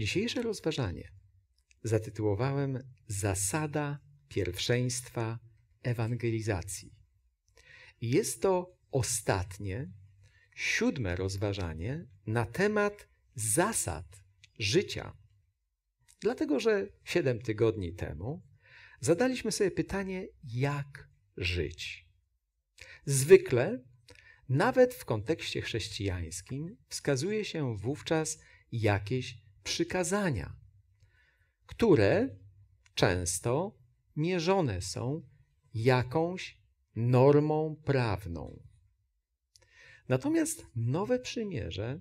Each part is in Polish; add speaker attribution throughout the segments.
Speaker 1: Dzisiejsze rozważanie zatytułowałem Zasada pierwszeństwa ewangelizacji. Jest to ostatnie, siódme rozważanie na temat zasad życia. Dlatego, że siedem tygodni temu zadaliśmy sobie pytanie, jak żyć. Zwykle, nawet w kontekście chrześcijańskim, wskazuje się wówczas jakieś przykazania, które często mierzone są jakąś normą prawną. Natomiast Nowe Przymierze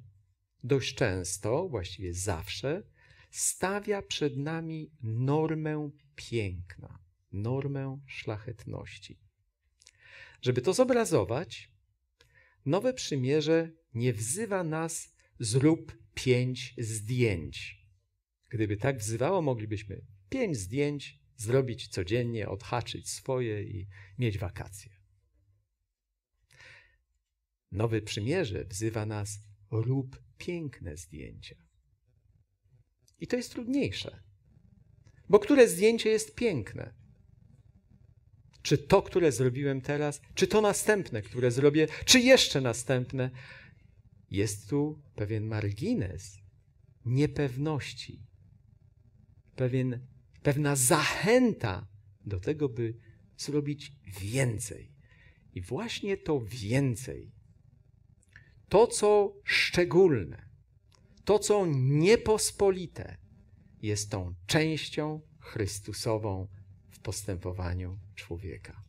Speaker 1: dość często, właściwie zawsze, stawia przed nami normę piękna, normę szlachetności. Żeby to zobrazować, Nowe Przymierze nie wzywa nas zrób pięć zdjęć. Gdyby tak wzywało, moglibyśmy pięć zdjęć zrobić codziennie, odhaczyć swoje i mieć wakacje. Nowy przymierze wzywa nas: rób piękne zdjęcia. I to jest trudniejsze. Bo które zdjęcie jest piękne? Czy to, które zrobiłem teraz, czy to następne, które zrobię, czy jeszcze następne? jest tu pewien margines niepewności, pewien, pewna zachęta do tego, by zrobić więcej. I właśnie to więcej, to co szczególne, to co niepospolite, jest tą częścią Chrystusową w postępowaniu człowieka.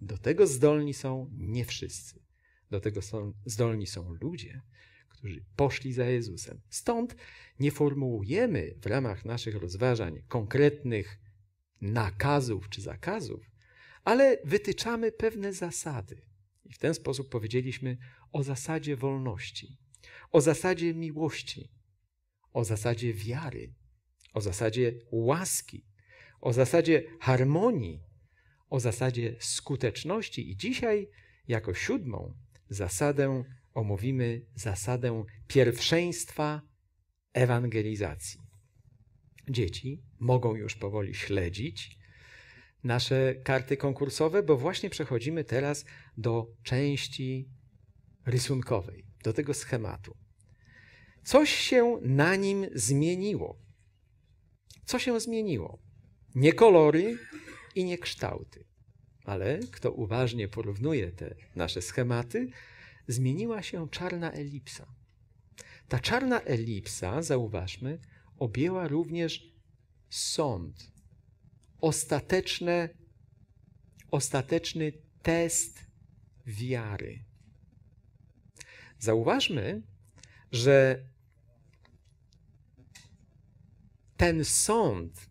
Speaker 1: Do tego zdolni są nie wszyscy. Do tego są, zdolni są ludzie, którzy poszli za Jezusem. Stąd nie formułujemy w ramach naszych rozważań konkretnych nakazów czy zakazów, ale wytyczamy pewne zasady. I w ten sposób powiedzieliśmy o zasadzie wolności, o zasadzie miłości, o zasadzie wiary, o zasadzie łaski, o zasadzie harmonii, o zasadzie skuteczności. I dzisiaj, jako siódmą, zasadę, omówimy zasadę pierwszeństwa ewangelizacji. Dzieci mogą już powoli śledzić nasze karty konkursowe, bo właśnie przechodzimy teraz do części rysunkowej, do tego schematu. Coś się na nim zmieniło. Co się zmieniło? Nie kolory i nie kształty. Ale kto uważnie porównuje te nasze schematy, zmieniła się czarna elipsa. Ta czarna elipsa, zauważmy, objęła również sąd, ostateczne, ostateczny test wiary. Zauważmy, że ten sąd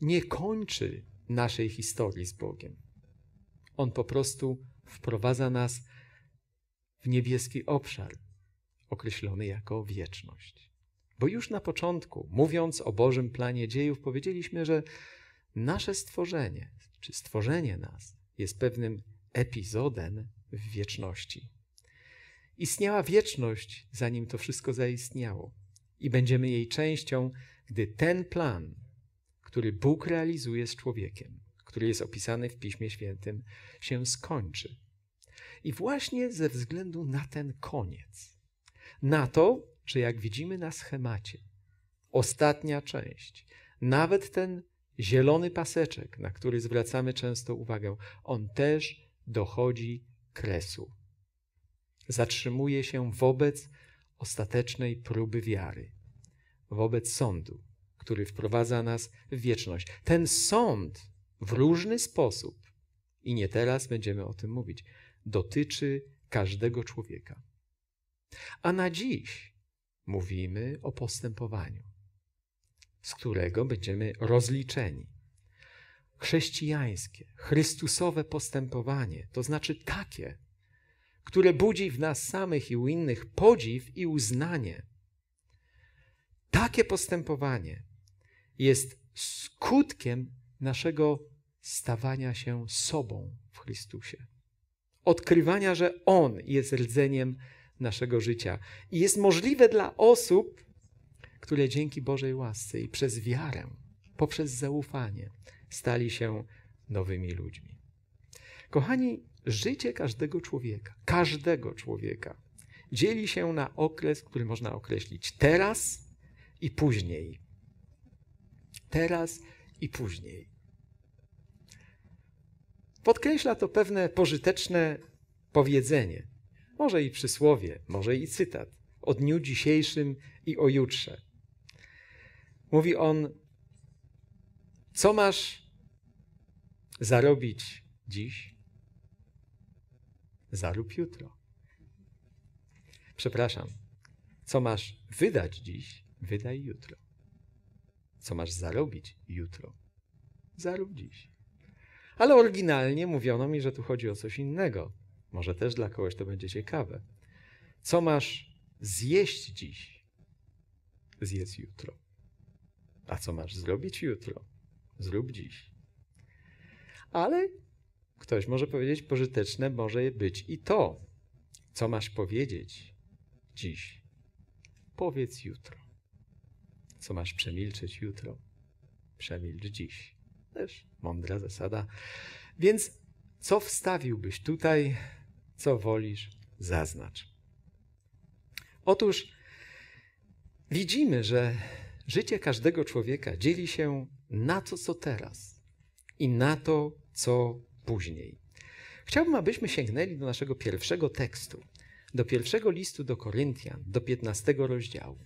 Speaker 1: nie kończy naszej historii z Bogiem. On po prostu wprowadza nas w niebieski obszar, określony jako wieczność. Bo już na początku, mówiąc o Bożym planie dziejów, powiedzieliśmy, że nasze stworzenie, czy stworzenie nas, jest pewnym epizodem w wieczności. Istniała wieczność, zanim to wszystko zaistniało, i będziemy jej częścią, gdy ten plan który Bóg realizuje z człowiekiem, który jest opisany w Piśmie Świętym, się skończy. I właśnie ze względu na ten koniec, na to, że jak widzimy na schemacie, ostatnia część, nawet ten zielony paseczek, na który zwracamy często uwagę, on też dochodzi kresu. Zatrzymuje się wobec ostatecznej próby wiary, wobec sądu, który wprowadza nas w wieczność. Ten sąd w różny sposób, i nie teraz będziemy o tym mówić, dotyczy każdego człowieka. A na dziś mówimy o postępowaniu, z którego będziemy rozliczeni. Chrześcijańskie, Chrystusowe postępowanie, to znaczy takie, które budzi w nas samych i u innych podziw i uznanie. Takie postępowanie jest skutkiem naszego stawania się sobą w Chrystusie. Odkrywania, że On jest rdzeniem naszego życia i jest możliwe dla osób, które dzięki Bożej łasce i przez wiarę, poprzez zaufanie stali się nowymi ludźmi. Kochani, życie każdego człowieka, każdego człowieka dzieli się na okres, który można określić teraz i później teraz i później. Podkreśla to pewne pożyteczne powiedzenie, może i przysłowie, może i cytat o dniu dzisiejszym i o jutrze. Mówi on: Co masz zarobić dziś? Zarób jutro. Przepraszam, co masz wydać dziś, wydaj jutro co masz zarobić jutro. Zarób dziś. Ale oryginalnie mówiono mi, że tu chodzi o coś innego. Może też dla kogoś to będzie ciekawe. Co masz zjeść dziś? Zjedz jutro. A co masz zrobić jutro? Zrób dziś. Ale ktoś może powiedzieć, pożyteczne może być i to, co masz powiedzieć dziś. Powiedz jutro co masz przemilczeć jutro, przemilcz dziś. Też mądra zasada. Więc co wstawiłbyś tutaj, co wolisz, zaznacz. Otóż widzimy, że życie każdego człowieka dzieli się na to, co teraz i na to, co później. Chciałbym, abyśmy sięgnęli do naszego pierwszego tekstu, do pierwszego listu do Koryntian, do 15 rozdziału.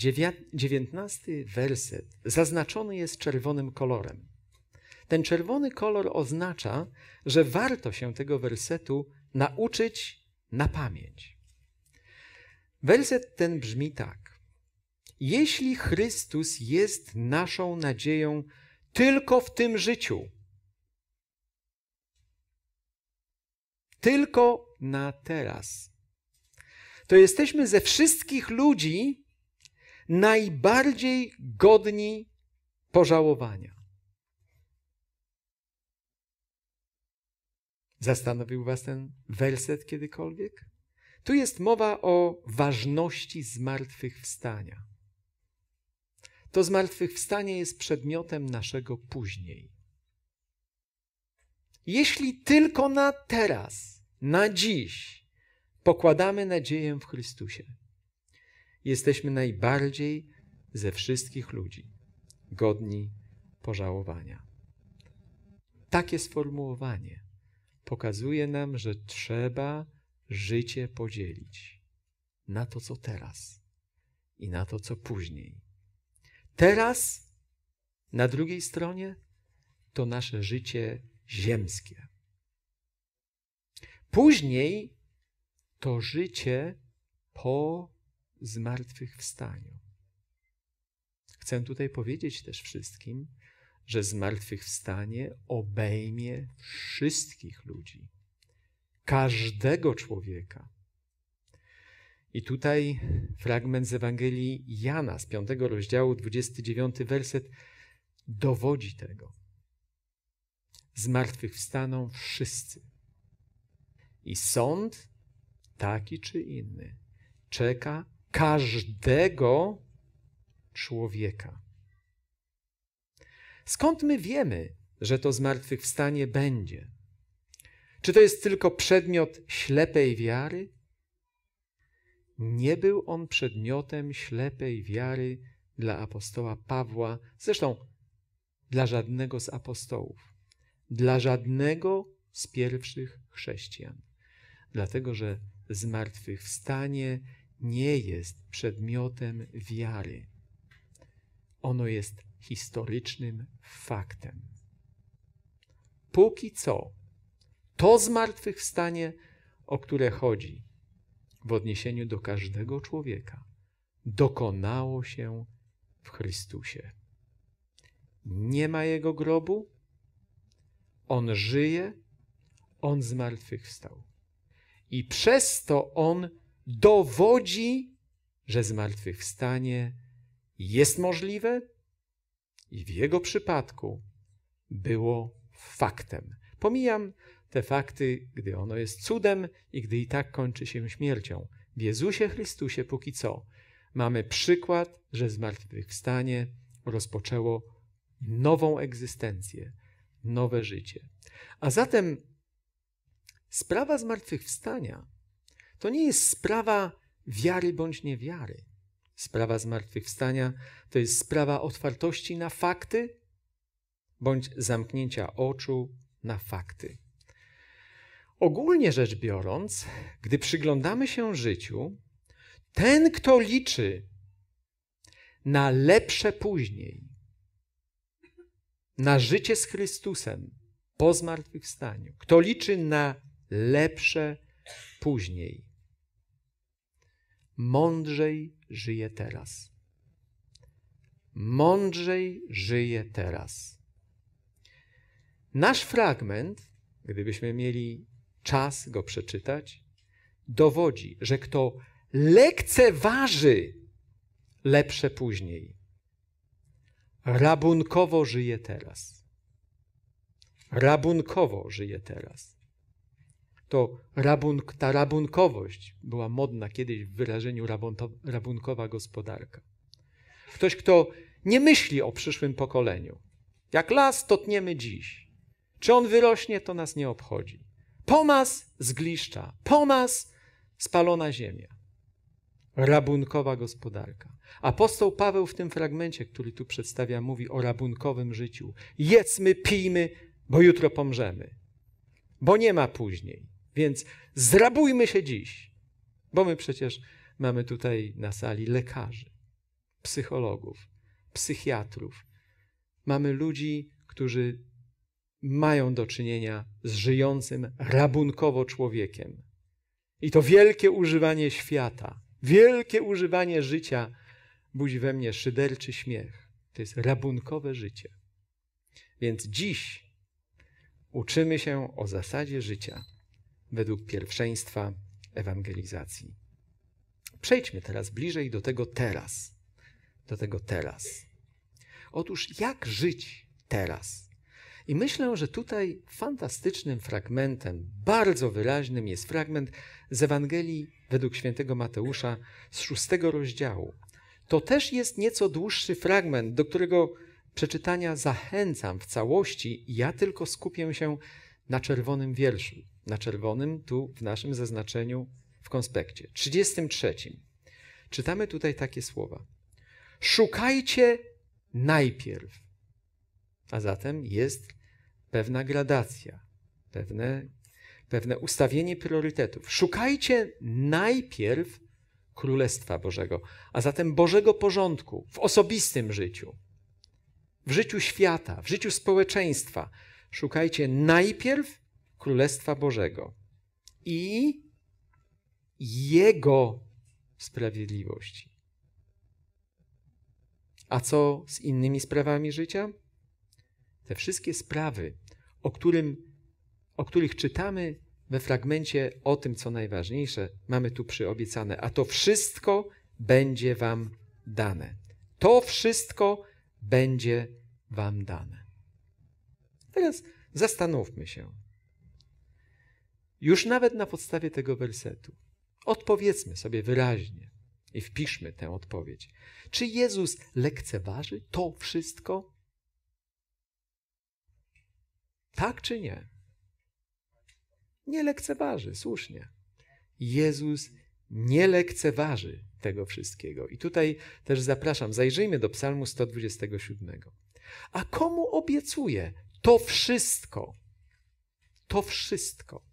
Speaker 1: 19 werset zaznaczony jest czerwonym kolorem. Ten czerwony kolor oznacza, że warto się tego wersetu nauczyć na pamięć. Werset ten brzmi tak: Jeśli Chrystus jest naszą nadzieją tylko w tym życiu, tylko na teraz, to jesteśmy ze wszystkich ludzi najbardziej godni pożałowania. Zastanowił Was ten werset kiedykolwiek? Tu jest mowa o ważności zmartwychwstania. To zmartwychwstanie jest przedmiotem naszego później. Jeśli tylko na teraz, na dziś pokładamy nadzieję w Chrystusie, jesteśmy najbardziej ze wszystkich ludzi godni pożałowania. Takie sformułowanie pokazuje nam, że trzeba życie podzielić na to, co teraz i na to, co później. Teraz, na drugiej stronie, to nasze życie ziemskie. Później to życie po zmartwychwstaniu. Chcę tutaj powiedzieć też wszystkim, że zmartwychwstanie obejmie wszystkich ludzi, każdego człowieka. I tutaj fragment z Ewangelii Jana z 5 rozdziału, 29 werset dowodzi tego. Zmartwychwstaną wszyscy. I sąd, taki czy inny, czeka każdego człowieka. Skąd my wiemy, że to zmartwychwstanie będzie? Czy to jest tylko przedmiot ślepej wiary? Nie był on przedmiotem ślepej wiary dla apostoła Pawła, zresztą dla żadnego z apostołów, dla żadnego z pierwszych chrześcijan, dlatego że zmartwychwstanie nie jest przedmiotem wiary. Ono jest historycznym faktem. Póki co, to zmartwychwstanie, o które chodzi w odniesieniu do każdego człowieka, dokonało się w Chrystusie. Nie ma jego grobu, on żyje, on zmartwychwstał. I przez to on dowodzi, że zmartwychwstanie jest możliwe i w jego przypadku było faktem. Pomijam te fakty, gdy ono jest cudem i gdy i tak kończy się śmiercią. W Jezusie Chrystusie póki co mamy przykład, że zmartwychwstanie rozpoczęło nową egzystencję, nowe życie. A zatem sprawa zmartwychwstania to nie jest sprawa wiary bądź niewiary. Sprawa zmartwychwstania to jest sprawa otwartości na fakty bądź zamknięcia oczu na fakty. Ogólnie rzecz biorąc, gdy przyglądamy się życiu, ten, kto liczy na lepsze później, na życie z Chrystusem po zmartwychwstaniu, kto liczy na lepsze później, mądrzej żyje teraz. Mądrzej żyje teraz. Nasz fragment, gdybyśmy mieli czas go przeczytać, dowodzi, że kto lekceważy, lepsze później. Rabunkowo żyje teraz. Rabunkowo żyje teraz to rabunk, ta rabunkowość była modna kiedyś w wyrażeniu rabunkowa gospodarka. Ktoś, kto nie myśli o przyszłym pokoleniu. Jak las totniemy dziś. Czy on wyrośnie, to nas nie obchodzi. Pomas zgliszcza, pomas spalona ziemia. Rabunkowa gospodarka. Apostoł Paweł w tym fragmencie, który tu przedstawia, mówi o rabunkowym życiu. Jedzmy, pijmy, bo jutro pomrzemy. Bo nie ma później. Więc zrabujmy się dziś, bo my przecież mamy tutaj na sali lekarzy, psychologów, psychiatrów. Mamy ludzi, którzy mają do czynienia z żyjącym rabunkowo człowiekiem. I to wielkie używanie świata, wielkie używanie życia budzi we mnie szyderczy śmiech. To jest rabunkowe życie. Więc dziś uczymy się o zasadzie życia według pierwszeństwa ewangelizacji. Przejdźmy teraz bliżej do tego teraz. Do tego teraz. Otóż jak żyć teraz? I myślę, że tutaj fantastycznym fragmentem, bardzo wyraźnym jest fragment z Ewangelii według świętego Mateusza z szóstego rozdziału. To też jest nieco dłuższy fragment, do którego przeczytania zachęcam w całości. Ja tylko skupię się na czerwonym wierszu, na czerwonym, tu w naszym zaznaczeniu w konspekcie, 33. Czytamy tutaj takie słowa: Szukajcie najpierw. A zatem jest pewna gradacja, pewne, pewne ustawienie priorytetów. Szukajcie najpierw Królestwa Bożego, a zatem Bożego porządku w osobistym życiu, w życiu świata, w życiu społeczeństwa. Szukajcie najpierw Królestwa Bożego i Jego sprawiedliwości. A co z innymi sprawami życia? Te wszystkie sprawy, o, którym, o których czytamy we fragmencie o tym, co najważniejsze, mamy tu przyobiecane, a to wszystko będzie Wam dane. To wszystko będzie Wam dane. Teraz zastanówmy się. Już nawet na podstawie tego wersetu odpowiedzmy sobie wyraźnie i wpiszmy tę odpowiedź. Czy Jezus lekceważy to wszystko? Tak czy nie? Nie lekceważy, słusznie. Jezus nie lekceważy tego wszystkiego. I tutaj też zapraszam, zajrzyjmy do Psalmu 127. A komu obiecuje to wszystko? To wszystko.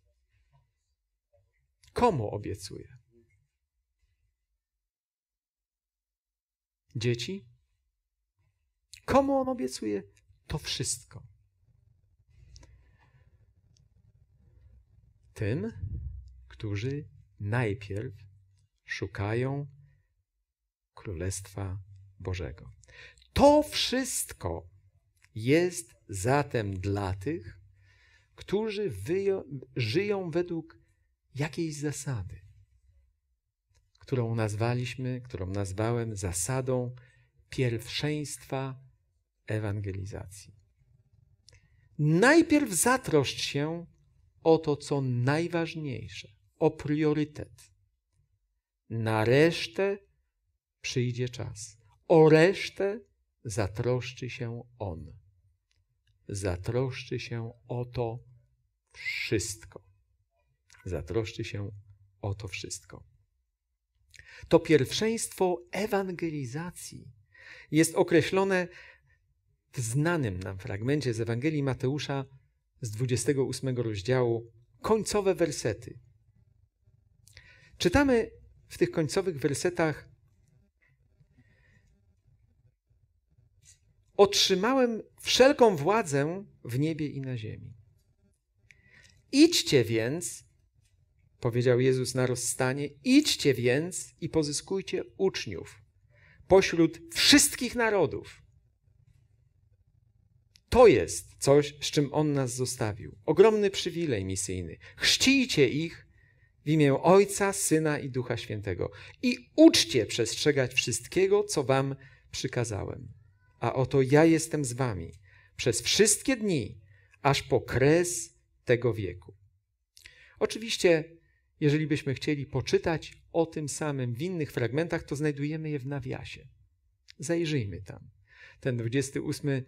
Speaker 1: Komu obiecuje? Dzieci? Komu on obiecuje to wszystko? Tym, którzy najpierw szukają Królestwa Bożego. To wszystko jest zatem dla tych, którzy żyją według jakiejś zasady, którą nazwaliśmy, którą nazwałem zasadą pierwszeństwa ewangelizacji. Najpierw zatroszcz się o to, co najważniejsze, o priorytet. Na resztę przyjdzie czas. O resztę zatroszczy się On. Zatroszczy się o to wszystko zatroszczy się o to wszystko. To pierwszeństwo ewangelizacji jest określone w znanym nam fragmencie z Ewangelii Mateusza z 28 rozdziału, końcowe wersety. Czytamy w tych końcowych wersetach: Otrzymałem wszelką władzę w niebie i na ziemi. Idźcie więc powiedział Jezus na rozstanie: Idźcie więc i pozyskujcie uczniów pośród wszystkich narodów. To jest coś, z czym On nas zostawił. Ogromny przywilej misyjny. Chrzcijcie ich w imię Ojca, Syna i Ducha Świętego i uczcie przestrzegać wszystkiego, co Wam przykazałem. A oto ja jestem z Wami przez wszystkie dni, aż po kres tego wieku. Oczywiście jeżeli byśmy chcieli poczytać o tym samym w innych fragmentach, to znajdujemy je w nawiasie. Zajrzyjmy tam. Ten 28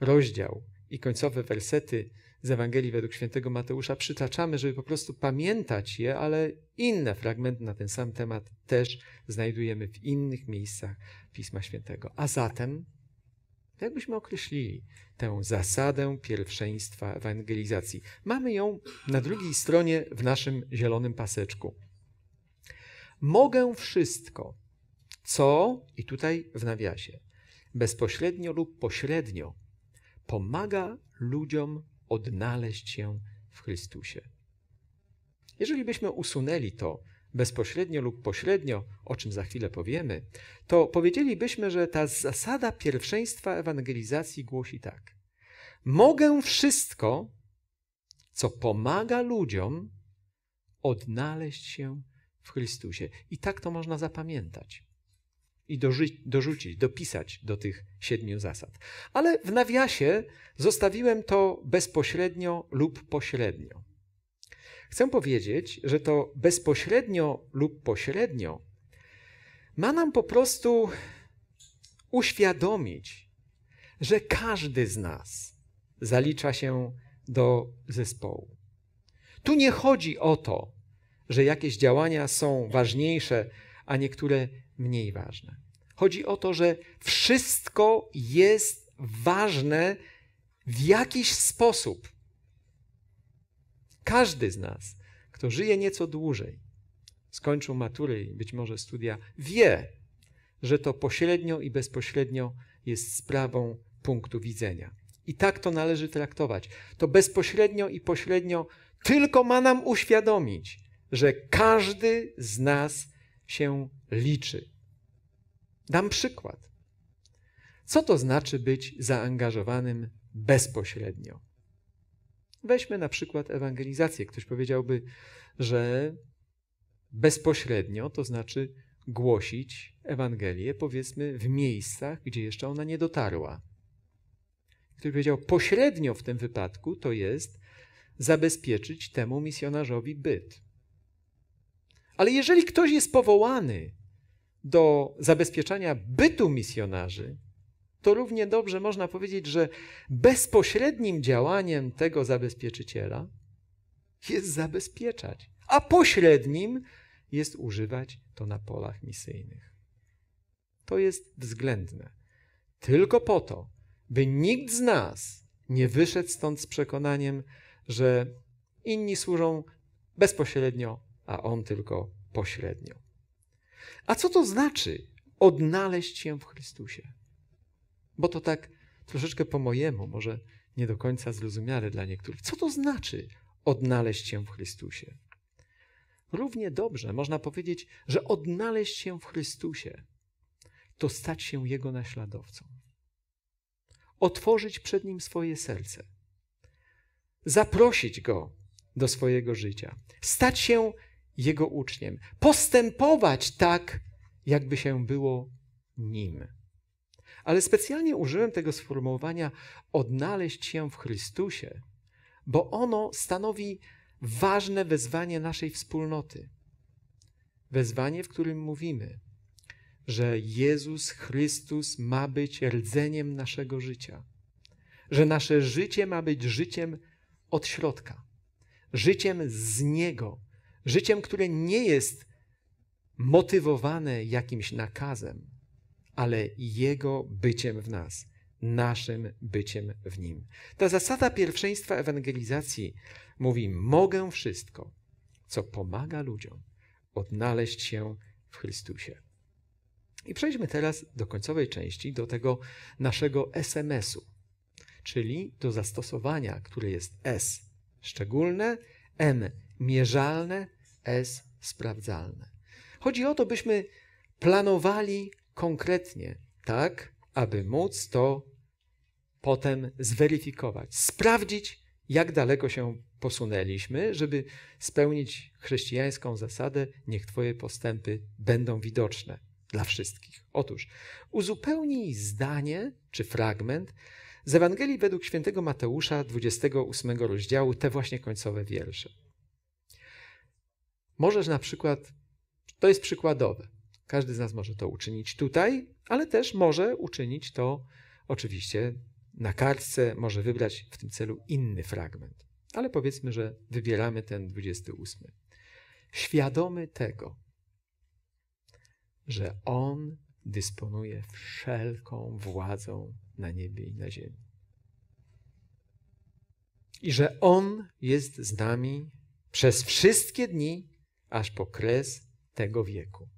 Speaker 1: rozdział i końcowe wersety z Ewangelii według świętego Mateusza przytaczamy, żeby po prostu pamiętać je, ale inne fragmenty na ten sam temat też znajdujemy w innych miejscach Pisma Świętego. A zatem Jakbyśmy określili tę zasadę pierwszeństwa ewangelizacji? Mamy ją na drugiej stronie w naszym zielonym paseczku. Mogę wszystko, co, i tutaj w nawiasie, bezpośrednio lub pośrednio pomaga ludziom odnaleźć się w Chrystusie. Jeżeli byśmy usunęli to, bezpośrednio lub pośrednio, o czym za chwilę powiemy, to powiedzielibyśmy, że ta zasada pierwszeństwa ewangelizacji głosi tak: Mogę wszystko, co pomaga ludziom odnaleźć się w Chrystusie. I tak to można zapamiętać i doży- dorzucić, dopisać do tych siedmiu zasad. Ale w nawiasie zostawiłem to bezpośrednio lub pośrednio. Chcę powiedzieć, że to bezpośrednio lub pośrednio ma nam po prostu uświadomić, że każdy z nas zalicza się do zespołu. Tu nie chodzi o to, że jakieś działania są ważniejsze, a niektóre mniej ważne. Chodzi o to, że wszystko jest ważne w jakiś sposób każdy z nas, kto żyje nieco dłużej, skończył maturę, i być może studia, wie, że to pośrednio i bezpośrednio jest sprawą punktu widzenia. I tak to należy traktować. To bezpośrednio i pośrednio tylko ma nam uświadomić, że każdy z nas się liczy. Dam przykład. Co to znaczy być zaangażowanym bezpośrednio? Weźmy na przykład ewangelizację. Ktoś powiedziałby, że bezpośrednio, to znaczy głosić Ewangelię, powiedzmy, w miejscach, gdzie jeszcze ona nie dotarła. Ktoś powiedział, pośrednio w tym wypadku to jest zabezpieczyć temu misjonarzowi byt. Ale jeżeli ktoś jest powołany do zabezpieczania bytu misjonarzy, to równie dobrze można powiedzieć, że bezpośrednim działaniem tego zabezpieczyciela jest zabezpieczać, a pośrednim jest używać to na polach misyjnych. To jest względne. Tylko po to, by nikt z nas nie wyszedł stąd z przekonaniem, że inni służą bezpośrednio, a on tylko pośrednio. A co to znaczy odnaleźć się w Chrystusie? bo to tak troszeczkę po mojemu, może nie do końca zrozumiale dla niektórych. Co to znaczy odnaleźć się w Chrystusie? Równie dobrze można powiedzieć, że odnaleźć się w Chrystusie to stać się Jego naśladowcą. Otworzyć przed Nim swoje serce. Zaprosić Go do swojego życia. Stać się Jego uczniem. Postępować tak, jakby się było Nim. Ale specjalnie użyłem tego sformułowania odnaleźć się w Chrystusie, bo ono stanowi ważne wezwanie naszej wspólnoty. Wezwanie, w którym mówimy, że Jezus Chrystus ma być rdzeniem naszego życia, że nasze życie ma być życiem od środka, życiem z Niego, życiem, które nie jest motywowane jakimś nakazem, ale Jego byciem w nas, naszym byciem w Nim. Ta zasada pierwszeństwa ewangelizacji mówi: Mogę wszystko, co pomaga ludziom odnaleźć się w Chrystusie. I przejdźmy teraz do końcowej części, do tego naszego SMS-u, czyli do zastosowania, które jest S szczególne, M mierzalne, S sprawdzalne. Chodzi o to, byśmy planowali konkretnie, tak, aby móc to potem zweryfikować, sprawdzić, jak daleko się posunęliśmy, żeby spełnić chrześcijańską zasadę: niech Twoje postępy będą widoczne dla wszystkich. Otóż uzupełnij zdanie czy fragment z Ewangelii według świętego Mateusza 28 rozdziału te właśnie końcowe wiersze. Możesz na przykład, to jest przykładowe, każdy z nas może to uczynić tutaj, ale też może uczynić to oczywiście na kartce, może wybrać w tym celu inny fragment. Ale powiedzmy, że wybieramy ten 28. Świadomy tego, że On dysponuje wszelką władzą na niebie i na ziemi. I że On jest z nami przez wszystkie dni, aż po kres tego wieku.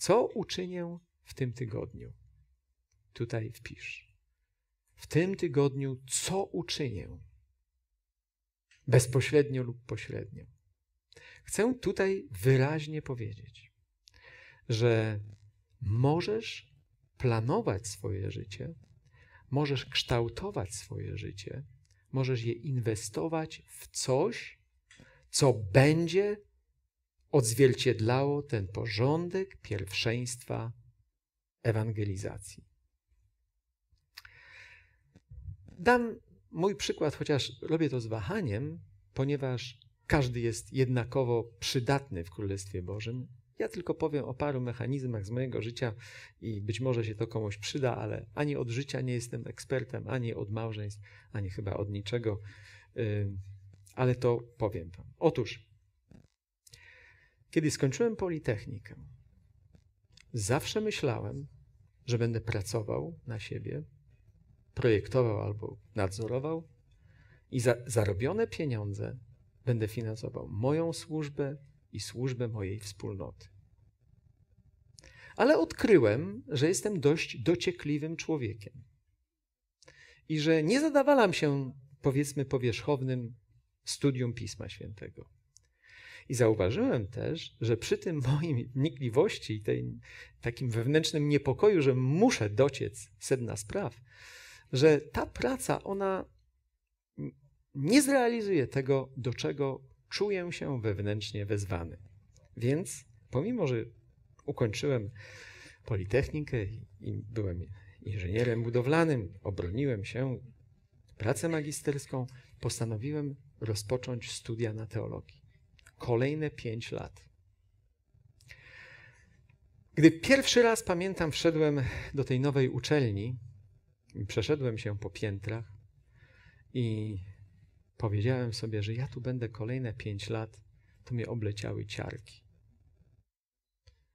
Speaker 1: Co uczynię w tym tygodniu? Tutaj wpisz. W tym tygodniu co uczynię? Bezpośrednio lub pośrednio. Chcę tutaj wyraźnie powiedzieć, że możesz planować swoje życie, możesz kształtować swoje życie, możesz je inwestować w coś, co będzie odzwierciedlało ten porządek pierwszeństwa ewangelizacji. Dam mój przykład, chociaż robię to z wahaniem, ponieważ każdy jest jednakowo przydatny w Królestwie Bożym. Ja tylko powiem o paru mechanizmach z mojego życia i być może się to komuś przyda, ale ani od życia nie jestem ekspertem, ani od małżeństw, ani chyba od niczego, ale to powiem Wam. Otóż kiedy skończyłem Politechnikę, zawsze myślałem, że będę pracował na siebie, projektował albo nadzorował i za zarobione pieniądze będę finansował moją służbę i służbę mojej wspólnoty. Ale odkryłem, że jestem dość dociekliwym człowiekiem i że nie zadawalam się, powiedzmy, powierzchownym studium Pisma Świętego. I zauważyłem też, że przy tym moim wnikliwości i tej, takim wewnętrznym niepokoju, że muszę dociec sedna spraw, że ta praca, ona nie zrealizuje tego, do czego czuję się wewnętrznie wezwany. Więc pomimo, że ukończyłem Politechnikę i byłem inżynierem budowlanym, obroniłem się, pracę magisterską, postanowiłem rozpocząć studia na teologii kolejne pięć lat. Gdy pierwszy raz, pamiętam, wszedłem do tej nowej uczelni, przeszedłem się po piętrach i powiedziałem sobie, że ja tu będę kolejne pięć lat, to mnie obleciały ciarki.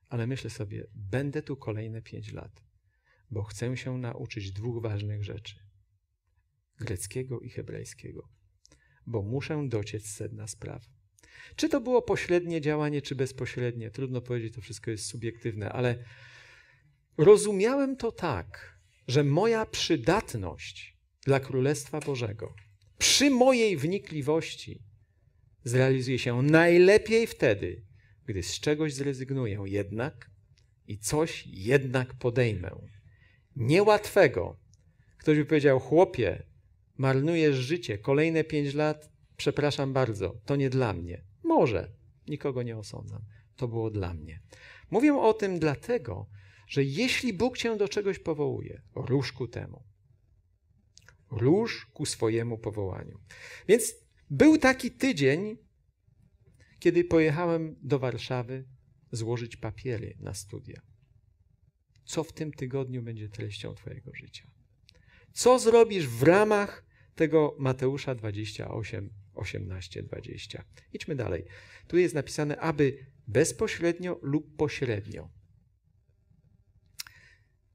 Speaker 1: Ale myślę sobie, będę tu kolejne pięć lat, bo chcę się nauczyć dwóch ważnych rzeczy: greckiego i hebrajskiego, bo muszę dociec sedna spraw. Czy to było pośrednie działanie, czy bezpośrednie? Trudno powiedzieć, to wszystko jest subiektywne, ale rozumiałem to tak, że moja przydatność dla Królestwa Bożego przy mojej wnikliwości zrealizuje się najlepiej wtedy, gdy z czegoś zrezygnuję jednak i coś jednak podejmę. Niełatwego. Ktoś by powiedział, chłopie, marnujesz życie, kolejne pięć lat Przepraszam bardzo, to nie dla mnie. Może, nikogo nie osądzam. To było dla mnie. Mówię o tym dlatego, że jeśli Bóg cię do czegoś powołuje, rusz ku temu. Rusz ku swojemu powołaniu. Więc był taki tydzień, kiedy pojechałem do Warszawy złożyć papiery na studia. Co w tym tygodniu będzie treścią Twojego życia? Co zrobisz w ramach tego Mateusza 28 18-20. Idźmy dalej. Tu jest napisane, aby bezpośrednio lub pośrednio.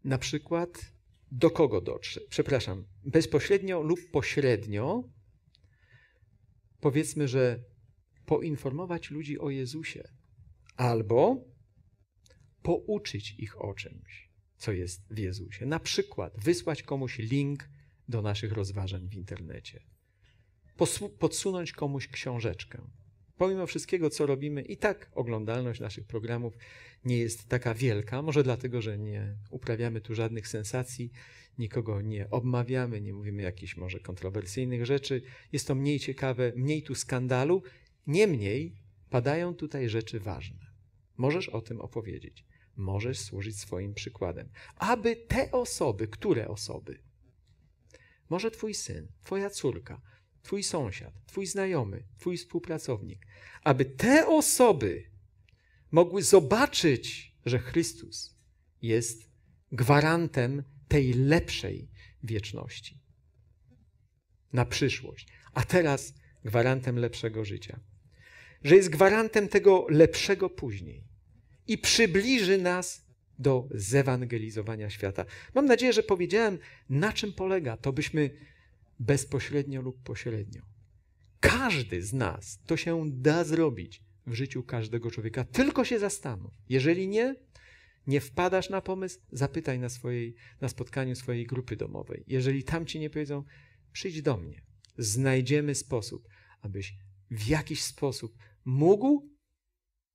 Speaker 1: Na przykład do kogo dotrze? Przepraszam, bezpośrednio lub pośrednio powiedzmy, że poinformować ludzi o Jezusie albo pouczyć ich o czymś, co jest w Jezusie. Na przykład wysłać komuś link do naszych rozważań w internecie podsunąć komuś książeczkę. Pomimo wszystkiego, co robimy, i tak oglądalność naszych programów nie jest taka wielka. Może dlatego, że nie uprawiamy tu żadnych sensacji, nikogo nie obmawiamy, nie mówimy jakichś może kontrowersyjnych rzeczy. Jest to mniej ciekawe, mniej tu skandalu. Niemniej padają tutaj rzeczy ważne. Możesz o tym opowiedzieć. Możesz służyć swoim przykładem. Aby te osoby, które osoby? Może twój syn, twoja córka, Twój sąsiad, Twój znajomy, Twój współpracownik, aby te osoby mogły zobaczyć, że Chrystus jest gwarantem tej lepszej wieczności na przyszłość, a teraz gwarantem lepszego życia, że jest gwarantem tego lepszego później i przybliży nas do zewangelizowania świata. Mam nadzieję, że powiedziałem, na czym polega to, byśmy bezpośrednio lub pośrednio. Każdy z nas to się da zrobić w życiu każdego człowieka. Tylko się zastanów. Jeżeli nie, nie wpadasz na pomysł, zapytaj na, swojej, na spotkaniu swojej grupy domowej. Jeżeli tam ci nie powiedzą, przyjdź do mnie. Znajdziemy sposób, abyś w jakiś sposób mógł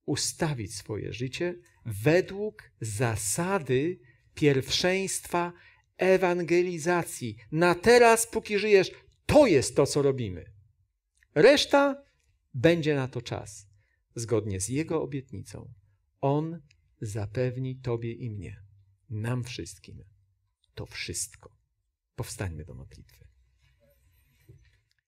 Speaker 1: ustawić swoje życie według zasady pierwszeństwa ewangelizacji. Na teraz, póki żyjesz, to jest to, co robimy. Reszta będzie na to czas. Zgodnie z Jego obietnicą, On zapewni Tobie i mnie, nam wszystkim, to wszystko. Powstańmy do modlitwy.